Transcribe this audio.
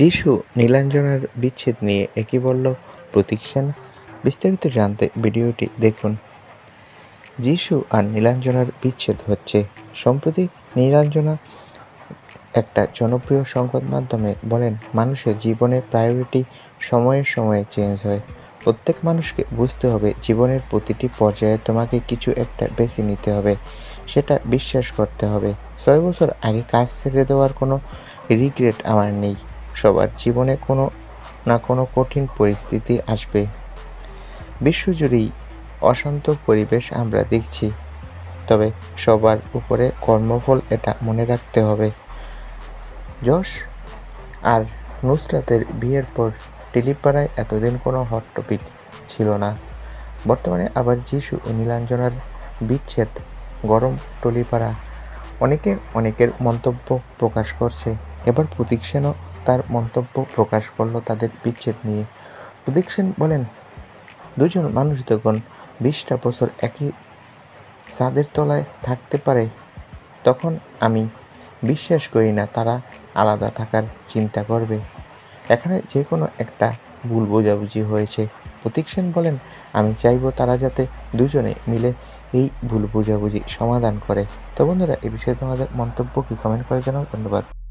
যিশু নীলাঞ্জনার বিচ্ছেদ নিয়ে একই বলল প্রতীক সেনা বিস্তারিত জানতে ভিডিওটি দেখুন যিশু আর নীলাঞ্জনার বিচ্ছেদ হচ্ছে সম্প্রতি নীলাঞ্জনা একটা জনপ্রিয় সংবাদ মাধ্যমে বলেন মানুষের জীবনে প্রায়োরিটি সময়ে সময়ে চেঞ্জ হয় প্রত্যেক মানুষকে বুঝতে হবে জীবনের প্রতিটি পর্যায়ে তোমাকে কিছু একটা বেছে নিতে হবে সেটা বিশ্বাস করতে হবে ছয় বছর আগে কাজ ছেড়ে দেওয়ার কোনো রিগ্রেট আমার নেই সবার জীবনে কোনো না কোনো কঠিন পরিস্থিতি আসবে বিশ্বজুড়েই অশান্ত পরিবেশ আমরা দেখছি তবে সবার উপরে কর্মফল এটা মনে রাখতে হবে যশ আর নুসরাতের বিয়ের পর টিলিপাড়ায় এতদিন কোনো হট টপিক ছিল না বর্তমানে আবার যিশু ও নীলাঞ্জনার বিচ্ছেদ গরম টলিপাড়া অনেকে অনেকের মন্তব্য প্রকাশ করছে এবার প্রতীক সেনও তার মন্তব্য প্রকাশ করলো তাদের বিচ্ছেদ নিয়ে প্রদীপ সেন বলেন দুজন মানুষ যখন বিশটা বছর একই ছাদের তলায় থাকতে পারে তখন আমি বিশ্বাস করি না তারা আলাদা থাকার চিন্তা করবে এখানে যে কোনো একটা ভুল বোঝাবুঝি হয়েছে প্রতীক সেন বলেন আমি চাইব তারা যাতে দুজনে মিলে এই ভুল বোঝাবুঝি সমাধান করে তো বন্ধুরা এ বিষয়ে তোমাদের মন্তব্য কি কমেন্ট করে জানাও ধন্যবাদ